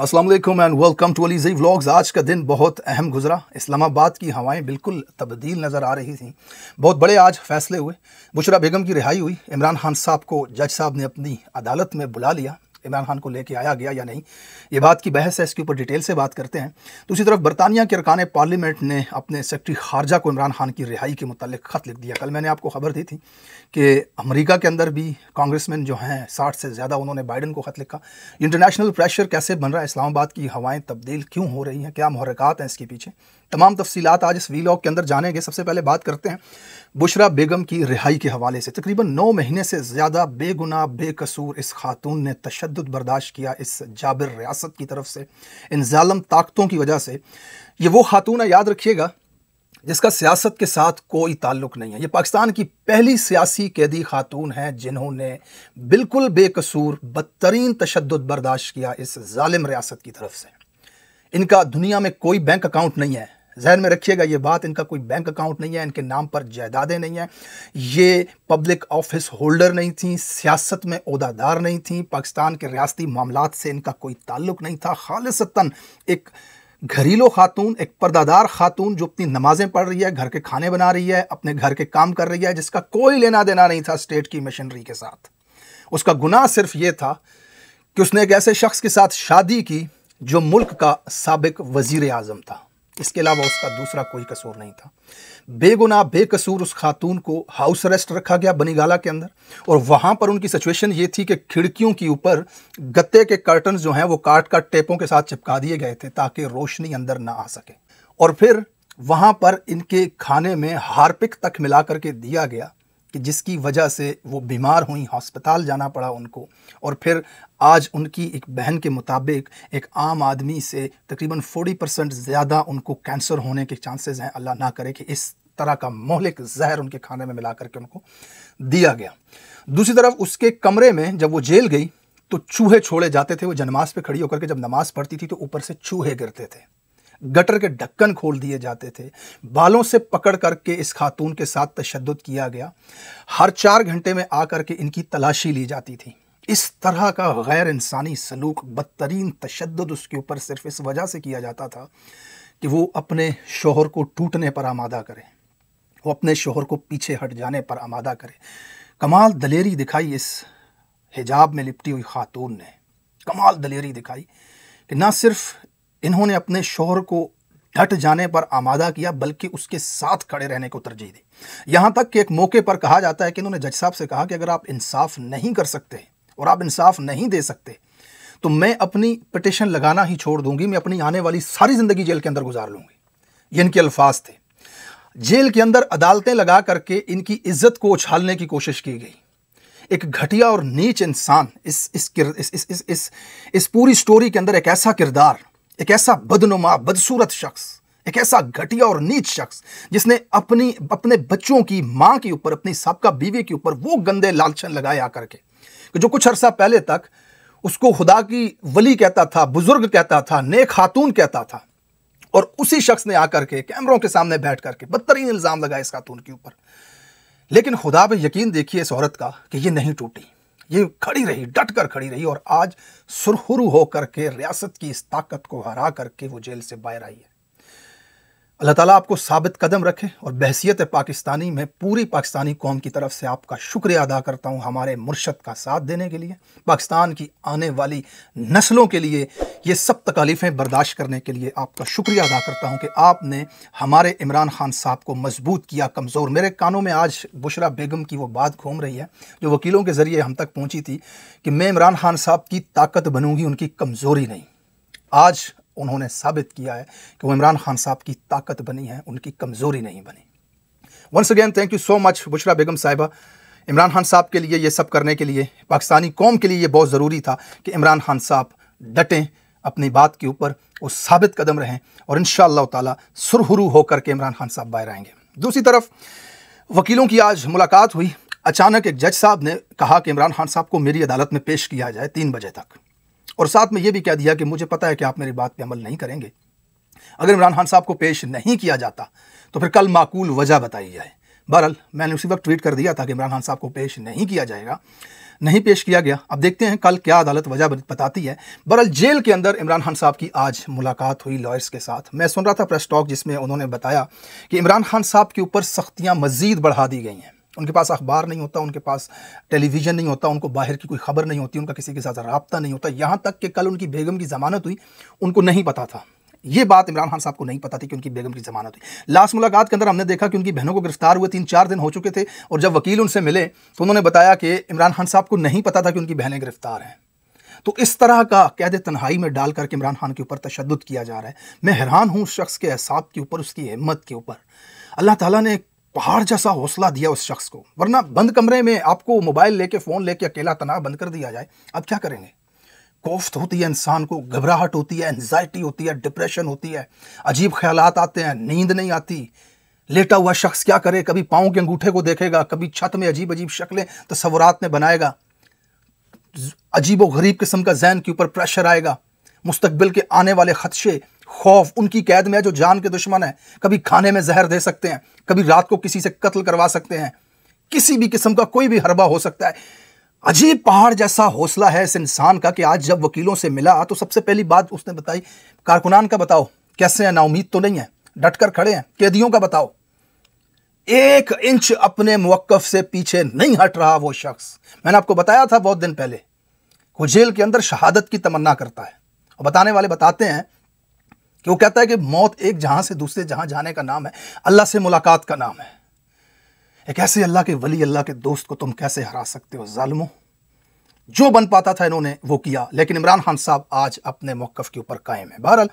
अस्सलाम वालेकुम and welcome to G vlogs आज का दिन बहुत अहम गुजरा इस्लामाबाद की हवाएं बिल्कुल तब्दील नज़र आ रही थी बहुत बड़े आज फैसले हुए बुशरा बेगम की रिहाई हुई इमरान खान साहब को जज साहब ने अपनी अदालत में बुला लिया इमरान खान को लेके आया गया या नहीं ये बात की बहस है इसके ऊपर डिटेल से बात करते हैं दूसरी तो तरफ बरतानिया के अरकान पार्लियामेंट ने अपने सेक्रटरी खारजा को इमरान खान की रिहाई के मुतल ख़त लिख दिया कल मैंने आपको खबर दी थी कि अमरीका के अंदर भी कांग्रेसमैन जो हैं साठ से ज़्यादा उन्होंने बाइडन को ख़त लिखा इंटरनेशनल प्रेशर कैसे बन रहा है इस्लामाबाद की हवाएँ तब्दील क्यों हो रही हैं क्या महरक़ात हैं इसके पीछे तमाम तफसीत आज इस वीलॉग के अंदर जानेंगे सबसे पहले बात करते हैं बुशरा बेगम की रिहाई के हवाले से तकरीबन नौ महीने से ज़्यादा बेगुनाह बेकसूर इस खातून ने तशद बर्दाश्त किया इस जाबिर रियासत की तरफ से इन ालम ताकतों की वजह से ये वो खातून है याद रखिएगा जिसका सियासत के साथ कोई ताल्लुक नहीं है ये पाकिस्तान की पहली सियासी कैदी खातून है जिन्होंने बिल्कुल बेकसूर बदतरीन तशद बर्दाश्त किया इस ालिम रियासत की तरफ से इनका दुनिया में कोई बैंक अकाउंट नहीं है जहन में रखिएगा ये बात इनका कोई बैंक अकाउंट नहीं है इनके नाम पर जायदादें नहीं हैं ये पब्लिक ऑफिस होल्डर नहीं थी सियासत में अहदादार नहीं थी पाकिस्तान के रियाती मामला से इनका कोई ताल्लुक नहीं था खालसता एक घरेलू खातून एक पर्दादार खातून जो अपनी नमाज़ें पढ़ रही है घर के खाने बना रही है अपने घर के काम कर रही है जिसका कोई लेना देना नहीं था स्टेट की मशीनरी के साथ उसका गुनाह सिर्फ ये था कि उसने एक ऐसे शख्स के साथ शादी की जो मुल्क का सबक वजीर अजम था इसके अलावा उसका दूसरा कोई कसूर नहीं था बेगुनाह बेकसूर उस खातून को हाउस अरेस्ट रखा गया बनीगाला के अंदर और वहाँ पर उनकी सिचुएशन ये थी कि खिड़कियों के ऊपर गत्ते के कर्टन जो हैं वो काट काट टेपों के साथ चिपका दिए गए थे ताकि रोशनी अंदर ना आ सके और फिर वहाँ पर इनके खाने में हार्पिक तक मिला करके दिया गया कि जिसकी वजह से वो बीमार हुई हॉस्पिटल जाना पड़ा उनको और फिर आज उनकी एक बहन के मुताबिक एक आम आदमी से तकरीबन 40 परसेंट ज़्यादा उनको कैंसर होने के चांसेस हैं अल्लाह ना करे कि इस तरह का मोहलिक जहर उनके खाने में मिला करके उनको दिया गया दूसरी तरफ उसके कमरे में जब वो जेल गई तो चूहे छोड़े जाते थे वो जनमाज पे खड़ी होकर के जब नमाज़ पढ़ती थी तो ऊपर से चूहे गिरते थे गटर के ढक्कन खोल दिए जाते थे बालों से पकड़ करके इस खातून के साथ तशद किया गया हर चार घंटे में आकर के इनकी तलाशी ली जाती थी इस तरह का गैर इंसानी सलूक बदतरीन तशद उसके ऊपर सिर्फ इस वजह से किया जाता था कि वो अपने शोहर को टूटने पर आमादा करे वो अपने शोहर को पीछे हट जाने पर आमादा करे कमाल दलेरी दिखाई इस हिजाब में लिपटी हुई खातून ने कमाल दलेरी दिखाई कि ना सिर्फ इन्होंने अपने शोहर को डट जाने पर आमादा किया बल्कि उसके साथ खड़े रहने को तरजीह दी यहाँ तक कि एक मौके पर कहा जाता है कि इन्होंने जज साहब से कहा कि अगर आप इंसाफ नहीं कर सकते और आप इंसाफ नहीं दे सकते तो मैं अपनी पटिशन लगाना ही छोड़ दूंगी मैं अपनी आने वाली सारी ज़िंदगी जेल के अंदर गुजार लूंगी ये इनके अल्फाज थे जेल के अंदर अदालतें लगा करके इनकी इज्जत को उछालने की कोशिश की गई एक घटिया और नीच इंसान इस इस इस इस इस, इस, इस पूरी स्टोरी के अंदर एक ऐसा किरदार एक ऐसा बदनुमा बदसूरत शख्स एक ऐसा घटिया और नीच शख्स जिसने अपनी अपने बच्चों की माँ के ऊपर अपनी सबका बीवी के ऊपर वो गंदे लालचन लगाए आकर के कि जो कुछ अरसा पहले तक उसको खुदा की वली कहता था बुजुर्ग कहता था नेक खातून कहता था और उसी शख्स ने आकर के कैमरों के सामने बैठ करके बदतरीन इल्ज़ाम लगाए इस खातून के ऊपर लेकिन खुदा पर यकीन देखिए इस औरत का कि ये नहीं टूटी ये खड़ी रही डट कर खड़ी रही और आज सुरहुरु होकर के रियासत की इस ताकत को हरा करके वो जेल से बाहर आई है अल्लाह ताला आपको साबित कदम रखे और बहसीत पाकिस्तानी मैं पूरी पाकिस्तानी कौम की तरफ से आपका शुक्रिया अदा करता हूँ हमारे मुर्शद का साथ देने के लिए पाकिस्तान की आने वाली नस्लों के लिए ये सब तकालीफ़ें बर्दाश्त करने के लिए आपका शुक्रिया अदा करता हूँ कि आपने हमारे इमरान खान साहब को मजबूत किया कमज़ोर मेरे कानों में आज बुशरा बेगम की वो बात घूम रही है जो वकीलों के ज़रिए हम तक पहुँची थी कि मैं इमरान खान साहब की ताकत बनूँगी उनकी कमज़ोरी नहीं आज उन्होंने साबित किया है कि वो इमरान खान साहब की ताकत बनी है उनकी कमज़ोरी नहीं बनी once again thank you so much Bushra Begum Sahiba Imran Khan साहब के लिए ये सब करने के लिए पाकिस्तानी कौम के लिए ये बहुत ज़रूरी था कि इमरान खान साहब डटें अपनी बात के ऊपर वो साबित कदम रहें और इन ताला सुरहरू होकर के इमरान खान साहब बाहर आएंगे दूसरी तरफ वकीलों की आज मुलाकात हुई अचानक एक जज साहब ने कहा कि इमरान खान साहब को मेरी अदालत में पेश किया जाए तीन बजे तक और साथ में ये भी कह दिया कि मुझे पता है कि आप मेरी बात पर अमल नहीं करेंगे अगर इमरान खान साहब को पेश नहीं किया जाता तो फिर कल माकूल वजह बताई जाए बहरल मैंने उसी वक्त ट्वीट कर दिया था कि इमरान खान साहब को पेश नहीं किया जाएगा नहीं पेश किया गया अब देखते हैं कल क्या अदालत वजह बताती है बहरल जेल के अंदर इमरान खान साहब की आज मुलाकात हुई लॉयर्स के साथ मैं सुन रहा था प्रेस टॉक जिसमें उन्होंने बताया कि इमरान खान साहब के ऊपर सख्तियाँ मज़ीद बढ़ा दी गई हैं उनके पास अखबार नहीं होता उनके पास टेलीविज़न नहीं होता उनको बाहर की कोई खबर नहीं होती उनका किसी के साथ रबता नहीं होता यहाँ तक कि कल उनकी बेगम की ज़मानत हुई उनको नहीं पता था ये बात इमरान खान साहब को नहीं पता थी कि उनकी बेगम की जमानत हुई लास्ट मुलाकात के अंदर हमने देखा कि उनकी बहनों को गिरफ्तार हुए तीन चार दिन हो चुके थे और जब वकील उनसे मिले तो उन्होंने बताया कि इमरान खान साहब को नहीं पता था कि उनकी बहनें गिरफ्तार हैं तो इस तरह का कैद तन्हाई में डाल करके इमरान खान के ऊपर तशद किया जा रहा है मैं हैरान हूँ उस शख्स के एहसाब के ऊपर उसकी हिम्मत के ऊपर अल्लाह ताला ने पहाड़ जैसा हौसला दिया उस शख्स को वरना बंद कमरे में आपको मोबाइल लेके फ़ोन लेके अकेला तनाव बंद कर दिया जाए अब क्या करेंगे कोफ्त होती है इंसान को घबराहट होती है एनजाइटी होती है डिप्रेशन होती है अजीब ख्याल आते हैं नींद नहीं आती लेटा हुआ शख्स क्या करे कभी पाँव के अंगूठे को देखेगा कभी छत में अजीब अजीब शक्लें तस्वुरात में बनाएगा अजीब व गरीब किस्म का जहन के ऊपर प्रेशर आएगा मुस्तबिल के आने वाले खदशे खौफ उनकी कैद में है जो जान के दुश्मन है कभी खाने में जहर दे सकते हैं कभी रात को किसी से कत्ल करवा सकते हैं किसी भी किस्म का कोई भी हरबा हो सकता है अजीब पहाड़ जैसा हौसला है इस इंसान का कि आज जब वकीलों से मिला तो सबसे पहली बात उसने बताई कारकुनान का बताओ कैसे हैं नाउमीद तो नहीं है डट कर खड़े हैं कैदियों का बताओ एक इंच अपने मुवक्फ से पीछे नहीं हट रहा वो शख्स मैंने आपको बताया था बहुत दिन पहले वो जेल के अंदर शहादत की तमन्ना करता है और बताने वाले बताते हैं कि वो कहता है कि मौत एक जहां से दूसरे जहां जाने का नाम है अल्लाह से मुलाकात का नाम है एक ऐसे अल्लाह के वली अल्लाह के दोस्त को तुम कैसे हरा सकते हो जालमो जो बन पाता था इन्होंने वो किया लेकिन इमरान खान साहब आज अपने मौकफ के ऊपर कायम है बहरहाल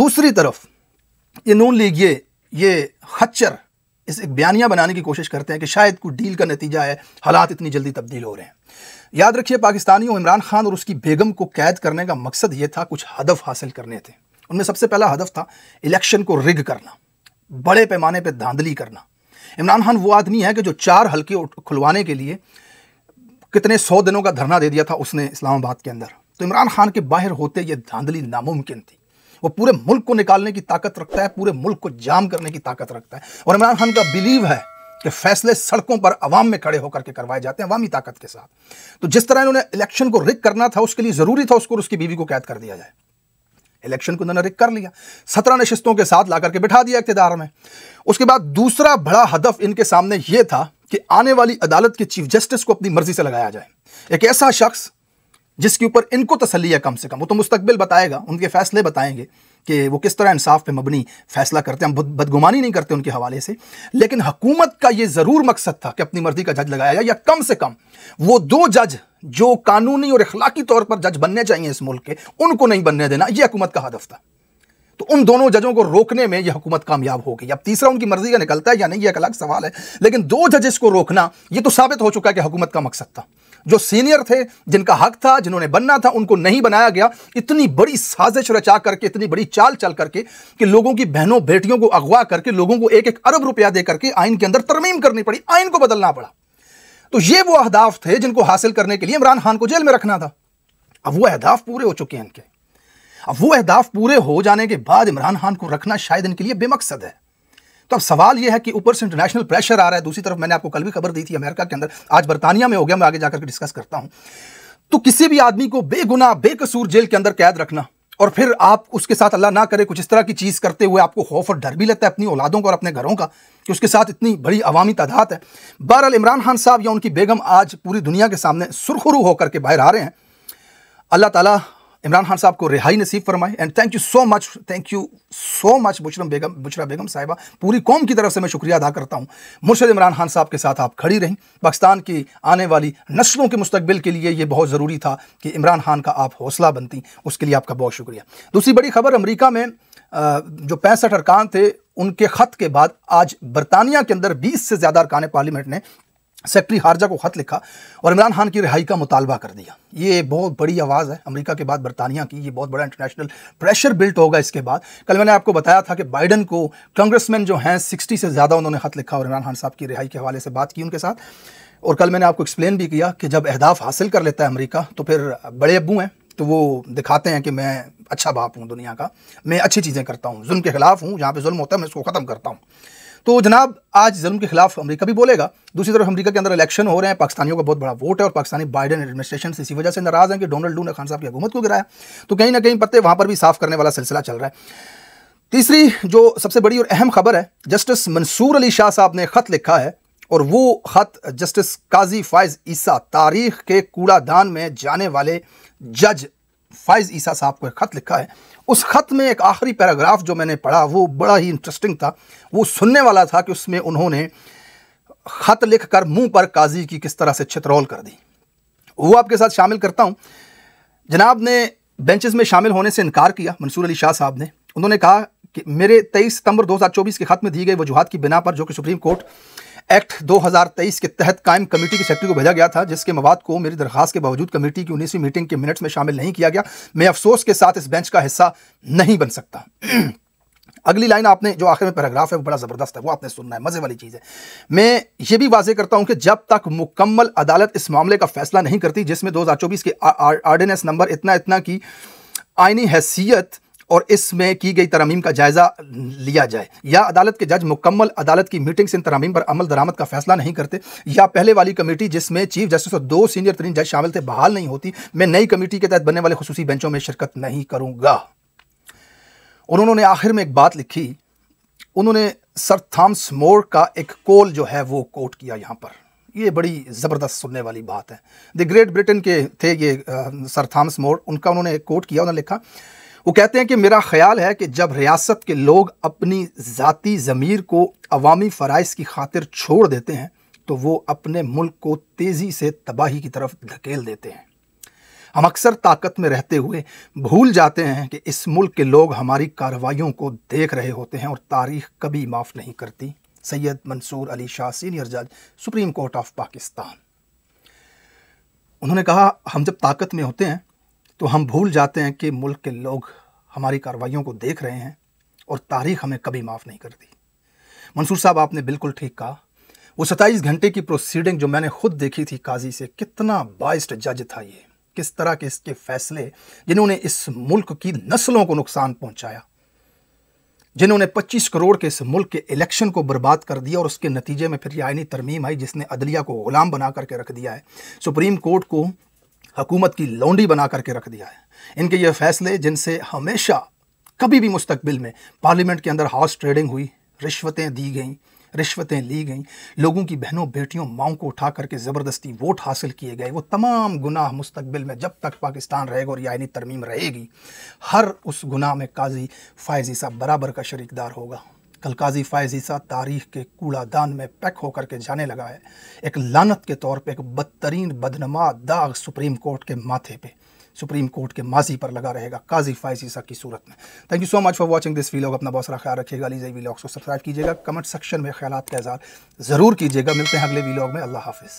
दूसरी तरफ ये नून लीग ये ये खच्चर इस एक बयानिया बनाने की कोशिश करते हैं कि शायद कुछ डील का नतीजा है हालात इतनी जल्दी तब्दील हो रहे हैं याद रखिए पाकिस्तानियों इमरान खान और उसकी बेगम को कैद करने का मकसद ये था कुछ हदफ हासिल करने थे उनमें सबसे पहला हदफ था इलेक्शन को रिग करना बड़े पैमाने पर धांधली करना इमरान खान वो आदमी है कि जो चार हल्के खुलवाने के लिए कितने सौ दिनों का धरना दे दिया था उसने इस्लामाबाद के अंदर तो इमरान खान के बाहर होते ये धांधली नामुमकिन थी वो पूरे मुल्क को निकालने की ताकत रखता है पूरे मुल्क को जाम करने की ताकत रखता है और इमरान खान का बिलीव है के फैसले सड़कों पर आवाम में खड़े होकर के करवाए जाते हैं अवामी ताकत के साथ तो जिस तरह इन्होंने इलेक्शन को रिक करना था उसके लिए ज़रूरी था उसको उसकी बीवी को कैद कर दिया जाए इलेक्शन को उन्होंने रिक कर लिया सत्रह नशस्तों के साथ ला करके बिठा दिया इकतदार में उसके बाद दूसरा बड़ा हदफ इनके सामने यह था कि आने वाली अदालत के चीफ जस्टिस को अपनी मर्जी से लगाया जाए एक ऐसा शख्स जिसके ऊपर इनको तसली है कम से कम वो तो मुस्तबिल बताएगा उनके फैसले बताएंगे कि वो किस तरह इंसाफ पे मबनी फैसला करते हैं हम बदगुमानी नहीं करते उनके हवाले से लेकिन हकूमत का ये ज़रूर मकसद था कि अपनी मर्ज़ी का जज लगाया जाए या कम से कम वो दो जज जो कानूनी और अखलाकी तौर पर जज बनने चाहिए इस मुल्क के उनको नहीं बनने देना यह हकूमत का हदफ था तो उन दोनों जजों को रोकने में यह हुकूमत कामयाब हो गई अब तीसरा उनकी मर्जी का निकलता है या नहीं यह एक अलग सवाल है लेकिन दो जजेस को रोकना यह तो साबित हो चुका है कि हुकूमत का मकसद था जो सीनियर थे जिनका हक था जिन्होंने बनना था उनको नहीं बनाया गया इतनी बड़ी साजिश रचा करके इतनी बड़ी चाल चल करके कि लोगों की बहनों बेटियों को अगवा करके लोगों को एक एक अरब रुपया दे करके आइन के अंदर तरमीम करनी पड़ी आइन को बदलना पड़ा तो ये वो अहदाफ थे जिनको हासिल करने के लिए इमरान खान को जेल में रखना था अब वो अहदाफ पूरे हो चुके हैं इनके अब वो अहदाफ पूरे हो जाने के बाद इमरान खान को रखना शायद इनके लिए बेमकसद है तो अब सवाल यह है कि ऊपर से इंटरनेशनल प्रेशर आ रहा है दूसरी तरफ मैंने आपको कल भी खबर दी थी अमेरिका के अंदर आज बरतानिया में हो गया मैं आगे जाकर डिस्कस करता हूं तो किसी भी आदमी को बेगुना बेकसूर जेल के अंदर कैद रखना और फिर आप उसके साथ अल्लाह ना करे कुछ इस तरह की चीज़ करते हुए आपको खौफ और डर भी लगता है अपनी औलादों का और अपने घरों का कि उसके साथ इतनी बड़ी अवामी तादाद है बहरअल इमरान खान साहब या उनकी बेगम आज पूरी दुनिया के सामने सुरखरू होकर के बाहर आ रहे हैं अल्लाह ताला इमरान खान साहब को रिहाई नसीब फरमाए and thank you so much thank you so much बुशरम बेगम बुशरा बेगम साहिबा पूरी कौम की तरफ से मैं शुक्रिया अदा करता हूँ मुर्शद इमरान खान साहब के साथ आप खड़ी रहीं पाकिस्तान की आने वाली नस्लों के मुस्तबिल के लिए ये बहुत ज़रूरी था कि इमरान खान का आप हौसला बनती उसके लिए आपका बहुत शुक्रिया दूसरी बड़ी खबर अमरीका में जो पैंसठ अरकान थे उनके ख़त के बाद आज बरतानिया के अंदर बीस से ज़्यादा अरकान पार्लियामेंट ने सेक्रेटरी हारजा को खत लिखा और इमरान खान की रिहाई का मुतालबा कर दिया ये बहुत बड़ी आवाज़ है अमेरिका के बाद बरतानिया की ये बहुत बड़ा इंटरनेशनल प्रेशर बिल्ट होगा इसके बाद कल मैंने आपको बताया था कि बाइडन को कांग्रेसमैन जो हैं सिक्सटी से ज़्यादा उन्होंने खत लिखा और इमरान खान साहब की रिहाई के हवाले से बात की उनके साथ और कल मैंने आपको एक्सप्लेन भी किया कि जब अहदाफ हासिल कर लेता है अमरीका तो फिर बड़े अबू हैं तो वो दिखाते हैं कि मैं अच्छा बाप हूँ दुनिया का मैं अच्छी चीज़ें करता हूँ जुल्म के खिलाफ हूँ जहाँ पर जुल्म होता है मैं उसको ख़त्म करता हूँ तो जनाब आज जुल्म के खिलाफ अमेरिका भी बोलेगा दूसरी तरफ अमेरिका के अंदर इलेक्शन हो रहे हैं पाकिस्तानियों का बहुत बड़ा वोट है और पाकिस्तानी बाइडन एडमिनिस्ट्रेशन से इसी वजह से नाराज हैं कि डोनाल्ड डू ने खान साहब की हुकूमत को गिराया तो कहीं ना कहीं पत्ते वहां पर भी साफ करने वाला सिलसिला चल रहा है तीसरी जो सबसे बड़ी और अहम खबर है जस्टिस मंसूर अली शाह साहब ने ख़त लिखा है और वो ख़त जस्टिस काजी फायज़ ईसा तारीख के कूड़ादान में जाने वाले जज फाइज ईसा साहब को एक ख़त लिखा है उस ख़त में एक आखिरी पैराग्राफ जो मैंने पढ़ा वो बड़ा ही इंटरेस्टिंग था वो सुनने वाला था कि उसमें उन्होंने ख़त लिख कर मुंह पर काजी की किस तरह से छतरौल कर दी वो आपके साथ शामिल करता हूं जनाब ने बेंचेस में शामिल होने से इनकार किया मंसूर अली शाह साहब ने उन्होंने कहा कि मेरे तेईस सितंबर 2024 के खत में दी गई वजूहत की बिना पर जो कि सुप्रीम कोर्ट एक्ट 2023 के तहत कायम कमेटी के सेक्रेटरी को भेजा गया था जिसके मवाद को मेरी दरखास्त के बावजूद कमेटी की उन्नीसवीं मीटिंग के मिनट्स में शामिल नहीं किया गया मैं अफसोस के साथ इस बेंच का हिस्सा नहीं बन सकता अगली लाइन आपने जो आखिर में पैराग्राफ है वो बड़ा ज़बरदस्त है वो आपने सुनना है मज़े वाली चीज़ है मैं ये भी वाजे करता हूँ कि जब तक मुकम्मल अदालत इस मामले का फैसला नहीं करती जिसमें दो के आर्डिनेंस नंबर इतना इतना की आइनी हैसियत और इसमें की गई तरमीम का जायज़ा लिया जाए या अदालत के जज मुकम्मल अदालत की मीटिंग से इन तरामीम पर अमल दरामद का फैसला नहीं करते या पहले वाली कमेटी जिसमें चीफ जस्टिस और दो सीनियर तरीन जज शामिल थे बहाल नहीं होती मैं नई कमेटी के तहत बनने वाले खसूसी बेंचों में शिरकत नहीं करूंगा उन्होंने आखिर में एक बात लिखी उन्होंने सर थॉम्स मोर का एक कोल जो है वो कोट किया यहाँ पर ये बड़ी ज़बरदस्त सुनने वाली बात है द ग्रेट ब्रिटेन के थे ये आ, सर थॉमस मोर उनका उन्होंने कोट किया उन्होंने लिखा वो कहते हैं कि मेरा ख्याल है कि जब रियासत के लोग अपनी ज़ाती ज़मीर को अवामी फ़राइज़ की खातिर छोड़ देते हैं तो वो अपने मुल्क को तेज़ी से तबाही की तरफ धकेल देते हैं हम अक्सर ताकत में रहते हुए भूल जाते हैं कि इस मुल्क के लोग हमारी कार्रवाइयों को देख रहे होते हैं और तारीख कभी माफ़ नहीं करती सैयद मंसूर अली शाह सीनियर जज सुप्रीम कोर्ट ऑफ पाकिस्तान उन्होंने कहा हम जब ताकत में होते हैं तो हम भूल जाते हैं कि मुल्क के लोग हमारी कार्रवाइयों को देख रहे हैं और तारीख हमें कभी माफ़ नहीं करती मंसूर साहब आपने बिल्कुल ठीक कहा वो सत्ताईस घंटे की प्रोसीडिंग जो मैंने खुद देखी थी काजी से कितना बाइस्ड जज था ये किस तरह के इसके फैसले जिन्होंने इस मुल्क की नस्लों को नुकसान पहुंचाया जिन्होंने 25 करोड़ के इस मुल्क के इलेक्शन को बर्बाद कर दिया और उसके नतीजे में फिर ये आईनी तरमीम आई जिसने अदलिया को गुलाम बना करके रख दिया है सुप्रीम कोर्ट को हकूमत की लौंडी बना करके रख दिया है इनके ये फैसले जिनसे हमेशा कभी भी मुस्तबिल में पार्लियामेंट के अंदर हाउस ट्रेडिंग हुई रिश्वतें दी गई रिश्वतें ली गईं लोगों की बहनों बेटियों माओ को उठा करके ज़बरदस्ती वोट हासिल किए गए वो तमाम गुनाह मुस्तबिल में जब तक पाकिस्तान रहेगा और यानी तरमीम रहेगी हर उस गुनाह में काजी फायजी साहब बराबर का शरीकदार होगा कलकाजी फायज ईसा तारीख के कूड़ादान में पैक होकर के जाने लगा है एक लानत के तौर पे एक बदतरीन बदनमा दाग सुप्रीम कोर्ट के माथे पे सुप्रीम कोर्ट के माजी पर लगा रहेगा काजी फायज ईसा की सूरत में thank you so much for watching this vlog अपना बहुत सारा ख्याल रखिएगा लीजिए वीलॉग को सब्सक्राइब कीजिएगा कमेंट सेक्शन में ख्याल का इजहार ज़रूर कीजिएगा मिलते हैं अगले वीलॉग में अल्लाह हाफिज़